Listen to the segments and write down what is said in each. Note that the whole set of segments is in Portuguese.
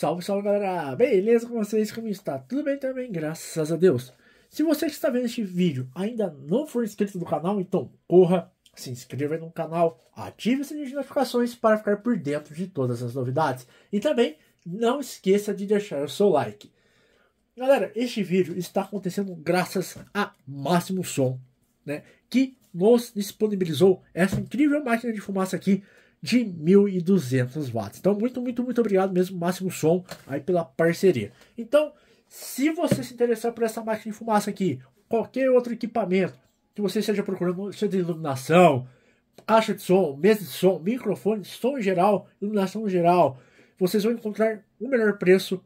Salve, salve galera! Beleza com vocês? Como está? Tudo bem também? Graças a Deus! Se você que está vendo este vídeo ainda não for inscrito no canal, então corra, se inscreva no canal, ative o sininho de notificações para ficar por dentro de todas as novidades. E também não esqueça de deixar o seu like. Galera, este vídeo está acontecendo graças a Máximo Som, né? Que nos disponibilizou essa incrível máquina de fumaça aqui de 1.200 watts. Então, muito, muito, muito obrigado mesmo, Máximo Som, aí pela parceria. Então, se você se interessar por essa máquina de fumaça aqui, qualquer outro equipamento que você esteja procurando, seja de iluminação, caixa de som, mesa de som, microfone, som em geral, iluminação em geral, vocês vão encontrar o melhor preço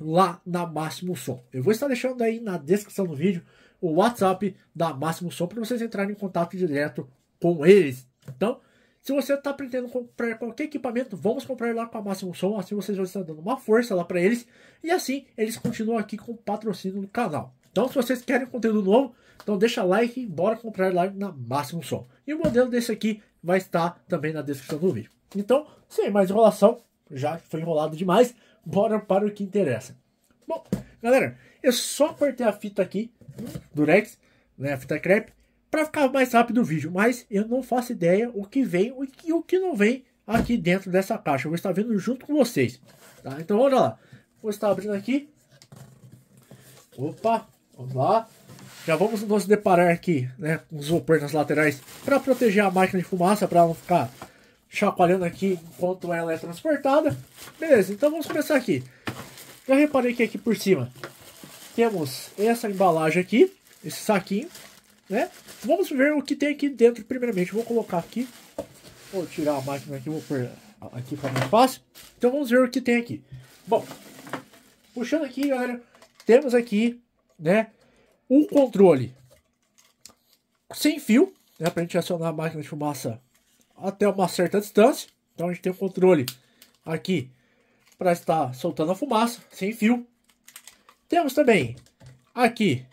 lá na Máximo Som. Eu vou estar deixando aí na descrição do vídeo o WhatsApp da Máximo Som para vocês entrarem em contato direto com eles. Então, se você está pretendendo comprar qualquer equipamento, vamos comprar lá com a Máximo Som, assim vocês vão estar dando uma força lá para eles e assim eles continuam aqui com o patrocínio do canal. Então, se vocês querem conteúdo novo, então deixa like e bora comprar lá na Máximo Som. E o modelo desse aqui vai estar também na descrição do vídeo. Então, sem mais enrolação, já foi enrolado demais, bora para o que interessa. Bom, galera, eu só cortei a fita aqui, Durex, né, a fita crepe, para ficar mais rápido o vídeo, mas eu não faço ideia o que vem e o que não vem aqui dentro dessa caixa. Eu vou estar vendo junto com vocês, tá? Então, olha lá. Vou estar abrindo aqui. Opa, vamos lá. Já vamos nos deparar aqui, né, com isopor nas laterais para proteger a máquina de fumaça, para não ficar chacoalhando aqui enquanto ela é transportada. Beleza, então vamos começar aqui. Já reparei que aqui por cima temos essa embalagem aqui, esse saquinho, né? Vamos ver o que tem aqui dentro primeiramente. Vou colocar aqui. Vou tirar a máquina aqui, vou pôr aqui para mais fácil. Então vamos ver o que tem aqui. Bom, puxando aqui, galera, temos aqui, né, um controle sem fio, né, para a gente acionar a máquina de fumaça até uma certa distância. Então a gente tem o um controle aqui para estar soltando a fumaça sem fio. Temos também aqui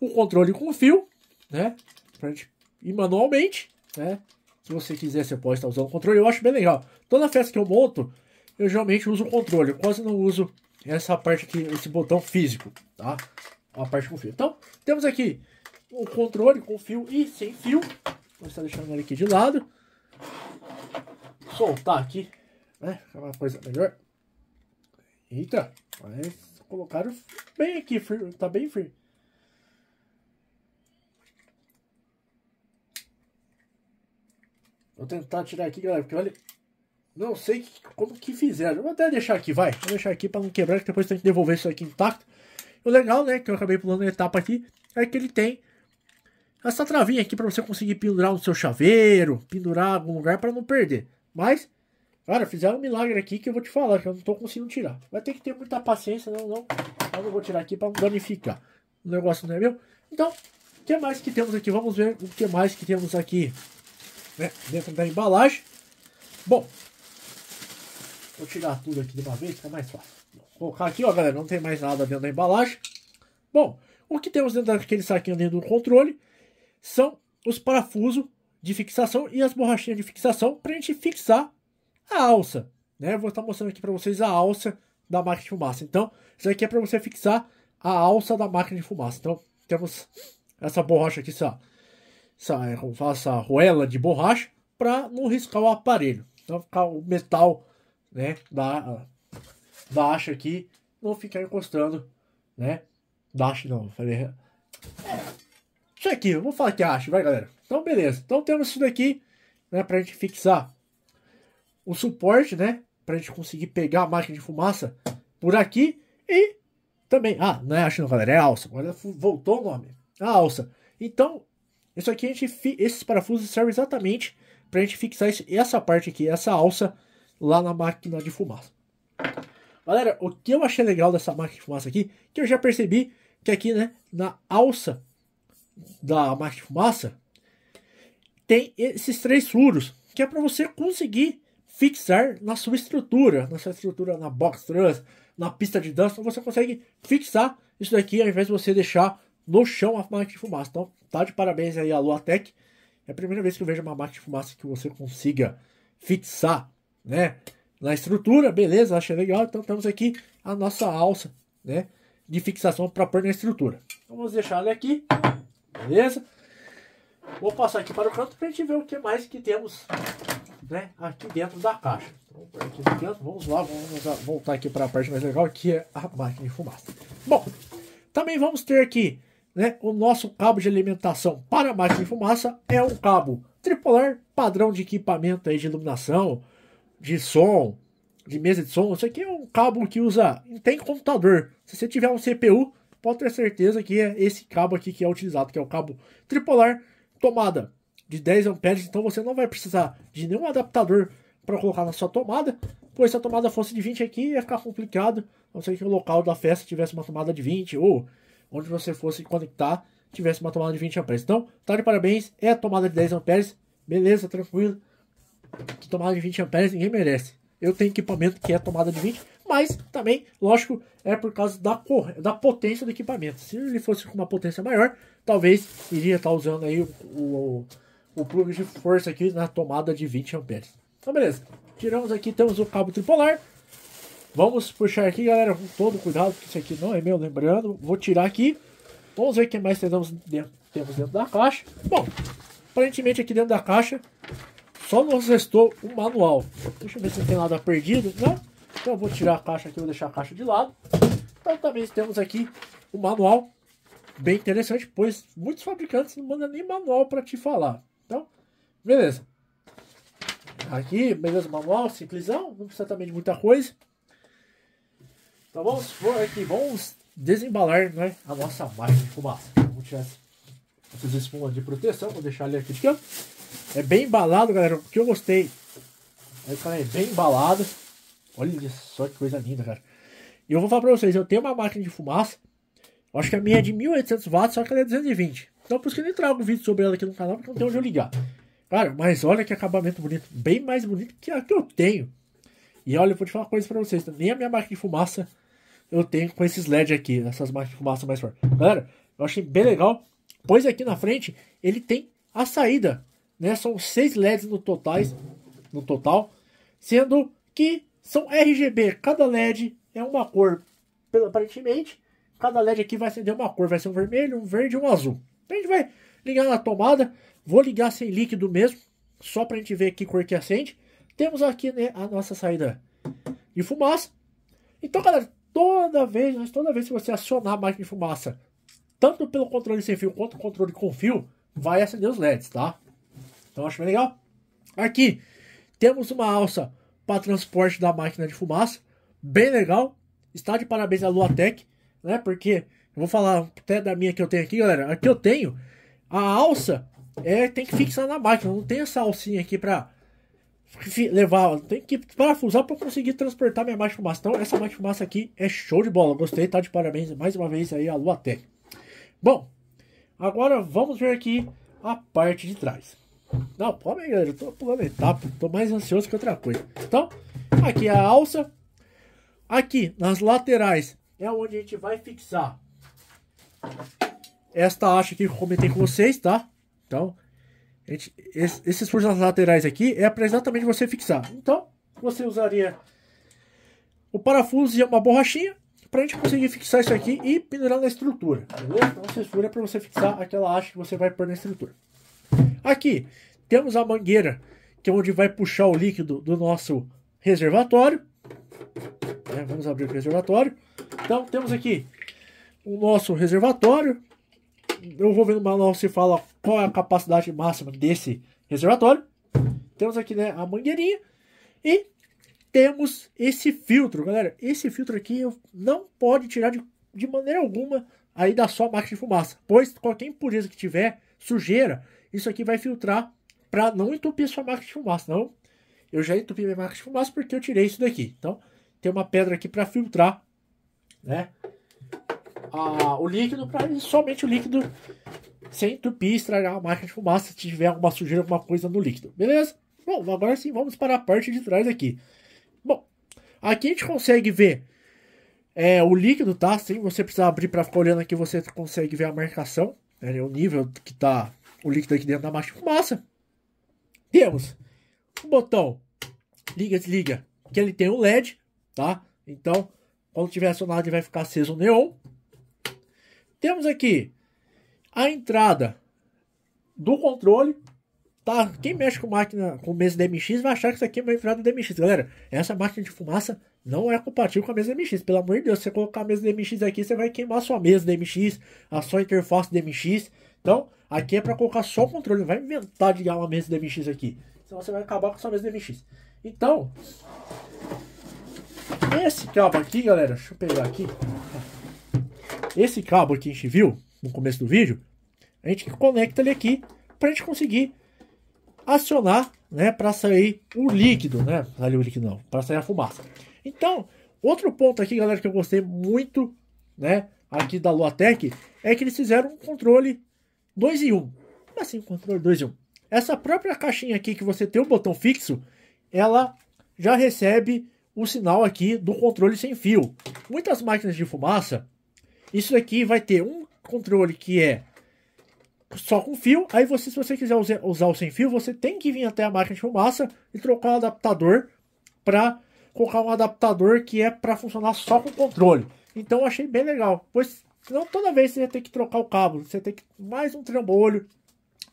o um controle com fio, né? Pra gente ir manualmente, né? Se você quiser, você pode estar usando o controle. Eu acho bem legal. Toda festa que eu monto, eu geralmente uso o controle. Eu quase não uso essa parte aqui, esse botão físico, tá? A parte com fio. Então, temos aqui o controle com fio e sem fio. Vou estar deixando ele aqui de lado. Soltar aqui, né? Ficar uma coisa melhor. Eita, mas colocaram bem aqui, firme, tá bem firme. Vou tentar tirar aqui, galera, porque olha... Não sei que, como que fizeram. Vou até deixar aqui, vai. Vou deixar aqui para não quebrar, que depois tem que devolver isso aqui intacto. O legal, né, que eu acabei pulando a etapa aqui, é que ele tem essa travinha aqui para você conseguir pendurar no seu chaveiro, pendurar em algum lugar para não perder. Mas, cara, fizeram um milagre aqui que eu vou te falar, que eu não tô conseguindo tirar. Vai ter que ter muita paciência, não, não. Eu não vou tirar aqui para não danificar. O negócio não é meu. Então, o que mais que temos aqui? Vamos ver o que mais que temos aqui né, dentro da embalagem. Bom, vou tirar tudo aqui de uma vez, fica mais fácil. Vou colocar aqui, ó, galera, não tem mais nada dentro da embalagem. Bom, o que temos dentro daquele saquinho dentro do controle são os parafusos de fixação e as borrachinhas de fixação para a gente fixar a alça. Né? Vou estar mostrando aqui para vocês a alça da máquina de fumaça. Então, isso aqui é para você fixar a alça da máquina de fumaça. Então, temos essa borracha aqui, só faça arruela de borracha para não riscar o aparelho. Então ficar o metal né, da, da hacha aqui não ficar encostando, né? Da hacha não, falei. É, isso aqui, eu vou falar que é acha vai galera. Então beleza, então temos isso daqui, né, a gente fixar o suporte, né, a gente conseguir pegar a máquina de fumaça por aqui e também, ah, não é hacha não galera, é alça, agora voltou o nome, a é alça. Então isso aqui, a gente, esses parafusos servem exatamente para a gente fixar essa parte aqui, essa alça lá na máquina de fumaça. Galera, o que eu achei legal dessa máquina de fumaça aqui, que eu já percebi que aqui, né, na alça da máquina de fumaça, tem esses três furos, que é para você conseguir fixar na sua estrutura, na sua estrutura na box truss, na pista de dança, você consegue fixar isso daqui ao invés de você deixar no chão a máquina de fumaça. Então, tá de parabéns aí a Luatec. É a primeira vez que eu vejo uma máquina de fumaça que você consiga fixar, né? Na estrutura, beleza, achei legal. Então temos aqui a nossa alça, né? De fixação para pôr na estrutura. Então, vamos deixar ela aqui, beleza? Vou passar aqui para o canto para a gente ver o que mais que temos, né? Aqui dentro da caixa. Então, vamos lá, vamos voltar aqui para a parte mais legal, que é a máquina de fumaça. Bom, também vamos ter aqui né, o nosso cabo de alimentação para máquina de fumaça é um cabo tripolar, padrão de equipamento aí de iluminação, de som, de mesa de som. Isso aqui é um cabo que usa, tem computador. Se você tiver um CPU, pode ter certeza que é esse cabo aqui que é utilizado, que é o cabo tripolar, tomada de 10 amperes, então você não vai precisar de nenhum adaptador para colocar na sua tomada, pois se a tomada fosse de 20 aqui ia ficar complicado, a não ser que o local da festa tivesse uma tomada de 20 ou onde você fosse conectar tivesse uma tomada de 20 amperes. Então, tá de parabéns, é a tomada de 10 amperes, beleza, tranquilo. Que tomada de 20 amperes ninguém merece. Eu tenho equipamento que é tomada de 20, mas também, lógico, é por causa da, cor, da potência do equipamento. Se ele fosse com uma potência maior, talvez iria estar tá usando aí o, o, o plug de força aqui na tomada de 20 amperes. Então, beleza. Tiramos aqui, temos o cabo tripolar, Vamos puxar aqui, galera, com todo cuidado, porque isso aqui não é meu, lembrando. Vou tirar aqui. Vamos ver o que mais temos dentro, temos dentro da caixa. Bom, aparentemente aqui dentro da caixa só nos restou um manual. Deixa eu ver se tem nada perdido, né? Então eu vou tirar a caixa aqui, vou deixar a caixa de lado. Então também temos aqui um manual bem interessante, pois muitos fabricantes não mandam nem manual para te falar. Então, beleza. Aqui, beleza, manual, simplesão, não precisa também de muita coisa. Então vamos por aqui, vamos desembalar né, a nossa máquina de fumaça. Vamos tirar essas espumas de proteção, vou deixar ali aqui de campo. É bem embalado, galera, o que eu gostei. É cara, é bem embalado. Olha só que coisa linda, cara. E eu vou falar pra vocês, eu tenho uma máquina de fumaça. Acho que a minha é de 1800 watts, só que ela é 220. Então por isso que eu nem trago vídeo sobre ela aqui no canal, porque não tem onde eu ligar. Cara, mas olha que acabamento bonito. Bem mais bonito que a que eu tenho. E olha, eu vou te falar uma coisa pra vocês: nem a minha máquina de fumaça eu tenho com esses LED aqui, essas máquinas de fumaça mais fortes. Galera, eu achei bem legal, pois aqui na frente ele tem a saída, né? São seis LEDs no totais, no total, sendo que são RGB, cada LED é uma cor, aparentemente, cada LED aqui vai acender uma cor, vai ser um vermelho, um verde e um azul. A gente vai ligar na tomada, vou ligar sem líquido mesmo, só pra gente ver que cor que acende temos aqui né, a nossa saída de fumaça. Então, galera, toda vez, toda vez que você acionar a máquina de fumaça, tanto pelo controle sem fio quanto o controle com fio, vai acender os LEDs, tá? Então, acho bem legal. Aqui temos uma alça para transporte da máquina de fumaça, bem legal. Está de parabéns a Luatec, né? Porque eu vou falar até da minha que eu tenho aqui, galera. Aqui eu tenho a alça é tem que fixar na máquina, não tem essa alcinha aqui para levar, tem que parafusar para conseguir transportar minha máquina fumaça. Então, essa máquina fumaça aqui é show de bola. Gostei, tá de parabéns mais uma vez aí a Luatec. Bom, agora vamos ver aqui a parte de trás. Não, calma aí, galera, eu tô pulando etapa, tô mais ansioso que outra coisa. Então, aqui é a alça. Aqui nas laterais é onde a gente vai fixar esta haste que eu comentei com vocês, tá? Então, Gente, esses furos laterais aqui é para exatamente você fixar. Então, você usaria o parafuso e uma borrachinha para a gente conseguir fixar isso aqui e pendurar na estrutura. Beleza? Então, a censura é para você fixar aquela haste que você vai pôr na estrutura. Aqui temos a mangueira, que é onde vai puxar o líquido do nosso reservatório. É, vamos abrir o reservatório. Então, temos aqui o nosso reservatório eu ver no manual se fala qual é a capacidade máxima desse reservatório. Temos aqui né, a mangueirinha e temos esse filtro, galera. Esse filtro aqui não pode tirar de, de maneira alguma aí da sua máquina de fumaça, pois qualquer impureza que tiver, sujeira, isso aqui vai filtrar para não entupir sua máquina de fumaça. Não, eu já entupi minha máquina de fumaça porque eu tirei isso daqui. Então, tem uma pedra aqui para filtrar, né? a, o líquido para somente o líquido sem entupir, estragar a máquina de fumaça se tiver alguma sujeira, alguma coisa no líquido, beleza? Bom, agora sim vamos para a parte de trás aqui. Bom, aqui a gente consegue ver é, o líquido, tá? Sem você precisar abrir para ficar olhando aqui, você consegue ver a marcação, né, o nível que tá o líquido aqui dentro da máquina de fumaça. Temos o botão liga, desliga, que ele tem um LED, tá? Então, quando tiver acionado, ele vai ficar aceso o neon. Temos aqui a entrada do controle, tá? Quem mexe com máquina com mesa DMX vai achar que isso aqui é uma entrada DMX, galera. Essa máquina de fumaça não é compatível com a mesa DMX, pelo amor de Deus. Se você colocar a mesa DMX aqui, você vai queimar a sua mesa DMX, a sua interface DMX. Então, aqui é para colocar só o controle, não vai inventar de ligar uma mesa DMX aqui. Senão você vai acabar com a sua mesa DMX. Então, esse cabo aqui, galera, deixa eu pegar aqui. Esse cabo que a gente viu no começo do vídeo, a gente conecta ele aqui para a gente conseguir acionar, né, para sair o líquido, né? ali o líquido não, para sair a fumaça. Então, outro ponto aqui, galera, que eu gostei muito, né, aqui da Luatec, é que eles fizeram um controle 2 em 1. Um. assim, um controle 2 em 1? Um? Essa própria caixinha aqui que você tem o um botão fixo, ela já recebe o sinal aqui do controle sem fio. Muitas máquinas de fumaça, isso aqui vai ter um controle que é só com fio. Aí você, se você quiser usar, usar o sem fio, você tem que vir até a máquina de fumaça e trocar o adaptador para colocar um adaptador que é para funcionar só com controle. Então eu achei bem legal. Pois senão toda vez você ia ter que trocar o cabo, você tem que mais um trambolho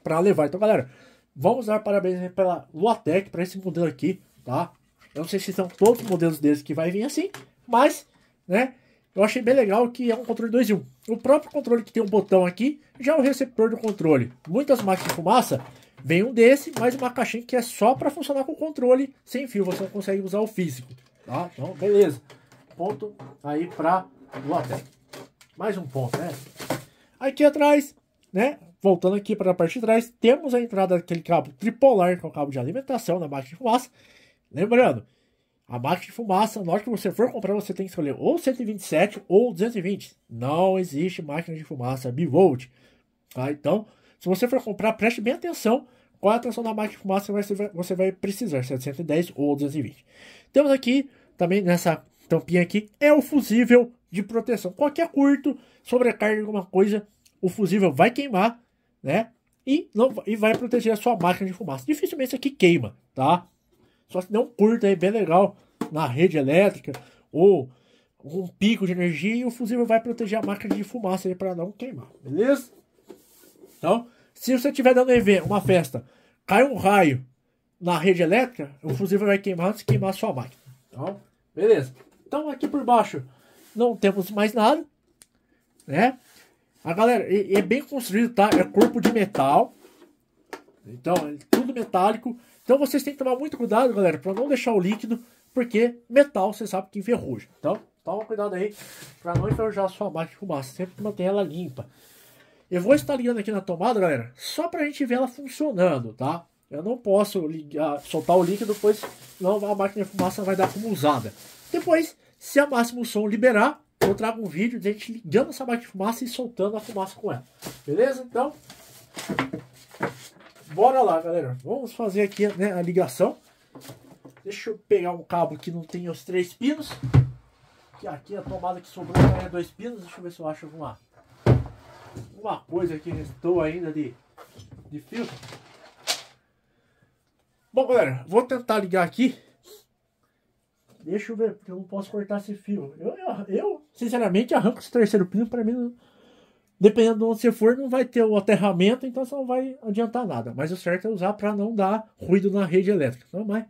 para levar. Então, galera, vamos dar parabéns pela Luatec para esse modelo aqui, tá? Eu não sei se são todos os modelos deles que vai vir assim, mas, né? eu achei bem legal que é um controle 2 em 1. O próprio controle que tem um botão aqui já é o receptor do controle. Muitas máquinas de fumaça vem um desse, mais uma caixinha que é só para funcionar com o controle sem fio, você não consegue usar o físico. Tá? Então, beleza. Ponto aí para o Lotec. Mais um ponto, né? Aqui atrás, né? Voltando aqui para a parte de trás, temos a entrada daquele cabo tripolar, que é o cabo de alimentação da máquina de fumaça. Lembrando, a máquina de fumaça, na hora que você for comprar, você tem que escolher ou 127 ou 220. Não existe máquina de fumaça bivolt. Tá? Então, se você for comprar, preste bem atenção qual é a tensão da máquina de fumaça você vai, você vai precisar, 710 é ou 220. Temos aqui, também nessa tampinha aqui, é o fusível de proteção. Qualquer curto, sobrecarga alguma coisa, o fusível vai queimar, né? E, não, e vai proteger a sua máquina de fumaça. Dificilmente isso aqui queima, tá? Só se der um curto aí bem legal na rede elétrica ou um pico de energia e o fusível vai proteger a máquina de fumaça para não queimar, beleza? Então, se você estiver dando EV, uma festa, cai um raio na rede elétrica, o fusível vai queimar antes de queimar a sua máquina. Então, beleza. Então, aqui por baixo não temos mais nada, né? A galera é bem construído, tá? É corpo de metal. Então, é tudo metálico. Então vocês têm que tomar muito cuidado, galera, para não deixar o líquido, porque metal você sabe que enferruja. Então, toma cuidado aí para não enferrujar a sua máquina de fumaça. Sempre manter ela limpa. Eu vou estar ligando aqui na tomada, galera, só para a gente ver ela funcionando, tá? Eu não posso ligar, soltar o líquido, pois não a máquina de fumaça vai dar como usada. Depois, se a máximo som liberar, eu trago um vídeo de gente ligando essa máquina de fumaça e soltando a fumaça com ela. Beleza? Então, bora lá, galera. Vamos fazer aqui né, a ligação. Deixa eu pegar um cabo que não tem os três pinos. Que aqui a tomada que sobrou é dois pinos. Deixa eu ver se eu acho alguma, alguma coisa que restou ainda de, de fio. Bom, galera, vou tentar ligar aqui. Deixa eu ver, porque eu não posso cortar esse fio. Eu, eu, eu sinceramente, arranco esse terceiro pino para mim. Não dependendo de onde você for, não vai ter o aterramento, então você não vai adiantar nada. Mas o certo é usar para não dar ruído na rede elétrica. Então, mas,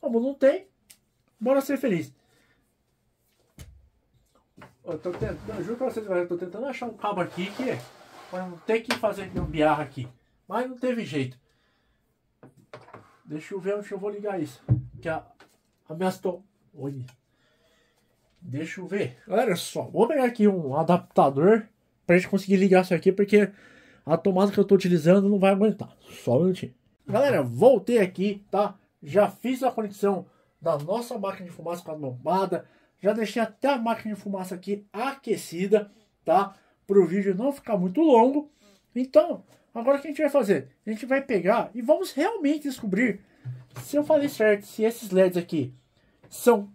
como não tem, bora ser feliz. Eu tô tentando, eu juro pra vocês, eu tô tentando achar um cabo aqui que para é, não ter que fazer um biarra aqui. Mas não teve jeito. Deixa eu ver onde eu vou ligar isso. Que a, a minha to... Deixa eu ver. Galera, só vou pegar aqui um adaptador pra gente conseguir ligar isso aqui, porque a tomada que eu tô utilizando não vai aguentar. Só um minutinho. Galera, voltei aqui, tá? Já fiz a conexão da nossa máquina de fumaça com a lombarda. Já deixei até a máquina de fumaça aqui aquecida, tá? Para o vídeo não ficar muito longo. Então, agora o que a gente vai fazer? A gente vai pegar e vamos realmente descobrir se eu falei certo, se esses LEDs aqui são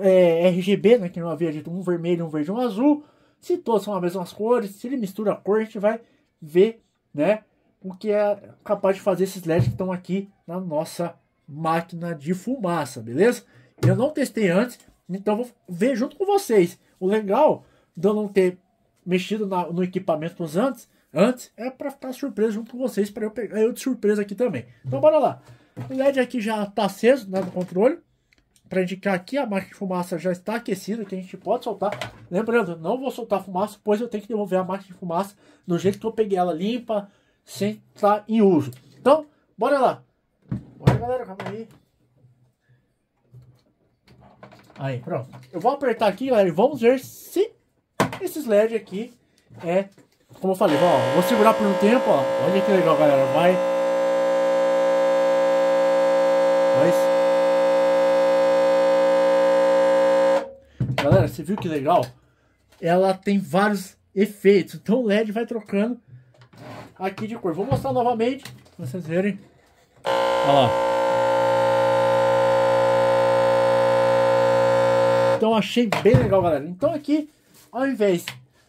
é, RGB, né? Que não havia dito um vermelho, um verde, um azul. Se todos são as mesmas cores, se ele mistura a cor, a gente vai ver né, o que é capaz de fazer esses LEDs que estão aqui na nossa máquina de fumaça, beleza? Eu não testei antes, então vou ver junto com vocês. O legal de eu não ter mexido na, no equipamento antes, antes é para ficar surpreso junto com vocês, para eu pegar eu de surpresa aqui também. Então bora lá. O LED aqui já está aceso né, no controle para indicar que a máquina de fumaça já está aquecida, que a gente pode soltar. Lembrando, não vou soltar fumaça, pois eu tenho que devolver a máquina de fumaça do jeito que eu peguei ela limpa, sem estar em uso. Então, bora lá. Bora, galera, calma aí. Aí, pronto. Eu vou apertar aqui, galera, e vamos ver se esses LED aqui é... Como eu falei, ó, vou segurar por um tempo, ó. Olha que legal, galera. Vai... Vai... galera, você viu que legal? Ela tem vários efeitos. Então o LED vai trocando aqui de cor. Vou mostrar novamente pra vocês verem. Olha lá. Então achei bem legal, galera. Então aqui, ao invés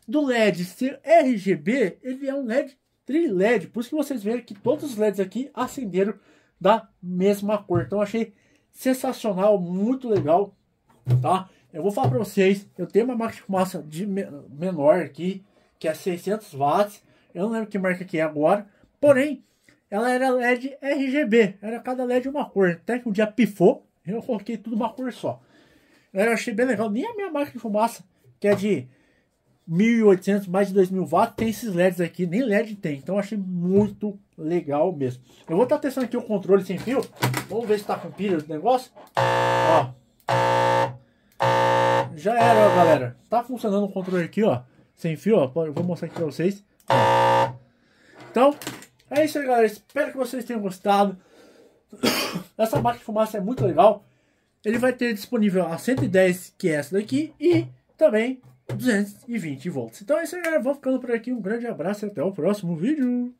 do LED ser RGB, ele é um LED tri-LED. Por isso que vocês veem que todos os LEDs aqui acenderam da mesma cor. Então achei sensacional, muito legal, tá? Eu vou falar para vocês, eu tenho uma máquina de fumaça de menor aqui, que é 600 watts. Eu não lembro que marca que é agora. Porém, ela era LED RGB. Era cada LED uma cor. Até que um dia pifou, eu coloquei tudo uma cor só. Eu achei bem legal. Nem a minha máquina de fumaça, que é de 1800, mais de 2000 watts, tem esses LEDs aqui. Nem LED tem. Então achei muito legal mesmo. Eu vou estar tá testando aqui o controle sem fio. Vamos ver se está com pilha do negócio. Ó já era, ó, é. galera. Tá funcionando o controle aqui, ó. Sem fio, ó. vou mostrar aqui pra vocês. Então, é isso aí, galera. Espero que vocês tenham gostado. Essa máquina de fumaça é muito legal. Ele vai ter disponível a 110, que é essa daqui, e também 220 volts. Então é isso aí, galera. Vou ficando por aqui. Um grande abraço e até o próximo vídeo.